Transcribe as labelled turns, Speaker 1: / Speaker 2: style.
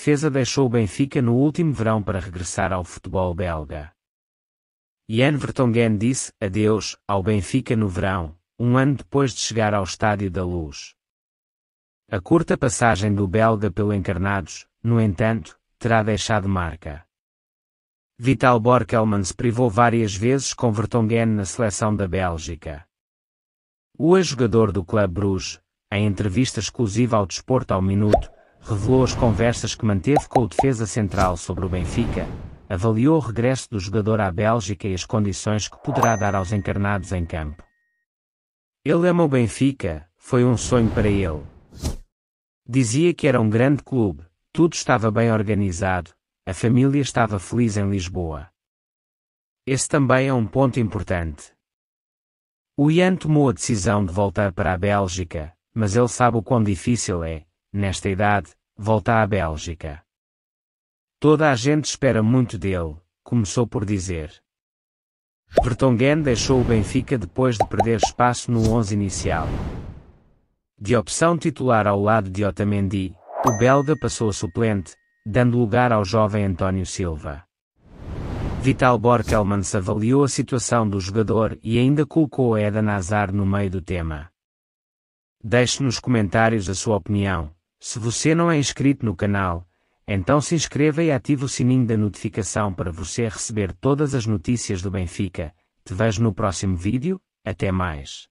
Speaker 1: defesa deixou o Benfica no último verão para regressar ao futebol belga. Jan Vertonghen disse adeus ao Benfica no verão, um ano depois de chegar ao Estádio da Luz. A curta passagem do belga pelo Encarnados, no entanto, terá deixado marca. Vital Borkelman se privou várias vezes com Vertonghen na seleção da Bélgica. O ex-jogador do Clube Bruges, em entrevista exclusiva ao Desporto ao Minuto, revelou as conversas que manteve com o defesa central sobre o Benfica, avaliou o regresso do jogador à Bélgica e as condições que poderá dar aos encarnados em campo. Ele ama o Benfica, foi um sonho para ele. Dizia que era um grande clube, tudo estava bem organizado, a família estava feliz em Lisboa. Esse também é um ponto importante. O Ian tomou a decisão de voltar para a Bélgica, mas ele sabe o quão difícil é, nesta idade, volta à Bélgica. Toda a gente espera muito dele, começou por dizer. Vertonghen deixou o Benfica depois de perder espaço no 11 inicial. De opção titular ao lado de Otamendi, o belga passou a suplente, dando lugar ao jovem António Silva. Vital Borkelmans avaliou a situação do jogador e ainda colocou Eda Nazar no meio do tema. Deixe nos comentários a sua opinião. Se você não é inscrito no canal, então se inscreva e ative o sininho da notificação para você receber todas as notícias do Benfica. Te vejo no próximo vídeo, até mais.